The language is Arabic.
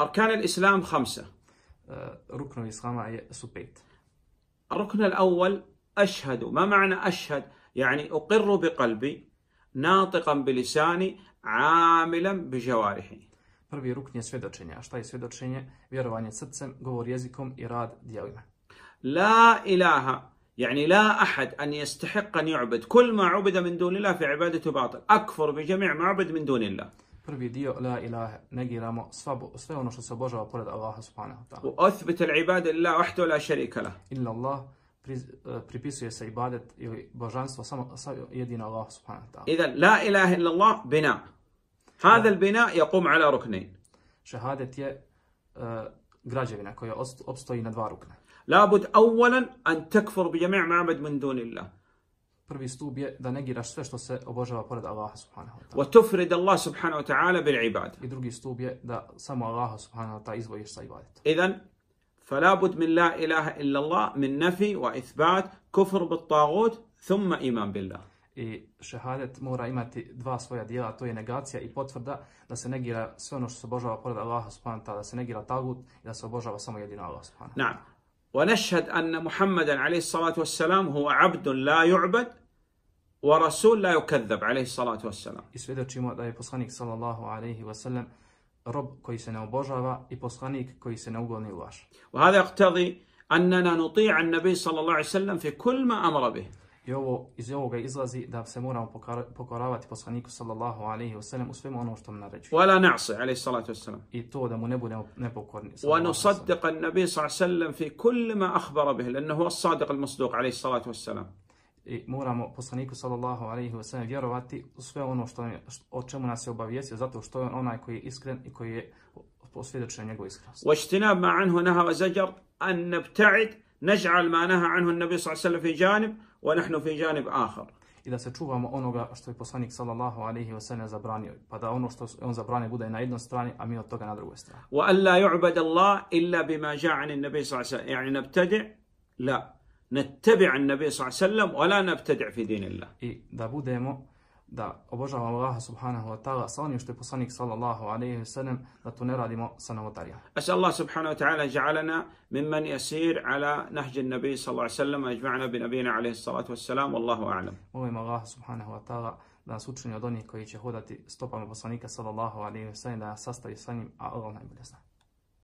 أركان الإسلام خمسة أه، ركن الإسلام هي سبيت الركن الأول أشهد ما معنى أشهد يعني أقر بقلبي ناطقا بلساني عاملا بجوارحي Prvi rukn je svjedočenje. A šta je svjedočenje? Vjerovanje srcem, govor jezikom i rad dijelima. La ilaha, يعني لا أحد أن يستحق أن يعبد كل ما عبد من دون الله في عبادته باطل أكفر بجميع ما عبد من دون الله prvi dio la ilaha, negiramo svabu, sve ono što se obožava pored Allaha subhanahu wa ta'ala. Uothbit al ibada illa wahdahu la sharika lah. Inna Allah, pri, pripisuje se ibadet ili božanstvo samo jedino Allah subhanahu wa ta'ala. Idan, la ilaha illa Allah, bina. Hada al-bina yaqum ala ruknayn. Shahadat je uh, građevina koja obstoji na dva rukna. لابد awwalan an takfur bi jami' من min dunillah. prvi stup je da negiraš sve što se obožava pored Allaha subhanahu wa ta'ala. Wa tufrid Allah subhanahu wa ta'ala bil ibad. I drugi stup je da samo Allaha subhanahu wa ta'ala izvojiš sa ibadetom. إذن فلا بد من لا إله إلا الله من نفي وإثبات كفر بالطاغوت ثم إيمان بالله. I šehadet mora imati dva svoja dijela, to je negacija i potvrda da se negira sve ono što se obožava pored Allaha subhanahu wa ta'ala, da se negira tagut i da se obožava samo jedino Allah subhanahu wa ta'ala. نعم. ونشهد أن محمدا عليه الصلاة والسلام هو عبد لا يعبد ورسول لا يكذب عليه الصلاة والسلام. I svjedočimo da je poslanik sallallahu alaihi wasallam rob koji se ne obožava i poslanik koji se ne ugodni u laž. وهذا يقتضي أننا نطيع النبي صلى الله عليه وسلم في كل ما أمر به. I ovo, iz ovoga izlazi da se moramo pokoravati poslaniku sallallahu alaihi wasallam u svemu ono što mu naređuje. Wala na'si alaihi salatu wasallam. I to da mu ne budemo nepokorni. Wa nusaddiq an-nabi sallallahu alaihi wasallam fi kulli ma akhbara bih, lannahu as-sadiq al-masduq alaihi salatu wasallam. i moramo poslaniku sallallahu alaihi ve sellem vjerovati u sve ono što je, o čemu nas je obavijestio zato što je onaj koji je iskren i koji je posvjedočen njegovu iskrenost. واجتناب ما عنه نهى وزجر أن نبتعد نجعل ما نهى عنه النبي صلى الله عليه وسلم في جانب ونحن في جانب آخر. I da se čuvamo onoga što je poslanik sallallahu alaihi ve sellem zabranio, pa da ono što on zabrani bude na jednoj strani, a mi od toga na drugoj strani. Wa لا يعبد الله إلا بما جاء عن nabi sallallahu الله عليه وسلم، يعني نبتدع la. نتبع النبي صلى الله عليه وسلم ولا نبtedع في din Allah. I da budemo da obožavamo Allaha subhanahu wa ta'ala sa onim što je poslanik sallallahu alaihi wa sallam, da to ne radimo sa novotarijama. As Allah subhanahu wa ta'ala ja'alana mimman yasir ala nahj nabi sallallahu alaihi wa sallam, ajma'na bi nabina alaihi salatu wa salam, wallahu a'lam. Molim Allah subhanahu wa ta'ala da nas učini od onih koji će hodati stopama poslanika sallallahu alaihi wa sallam, da nas sastavi sa njim, a Allah najbolje zna.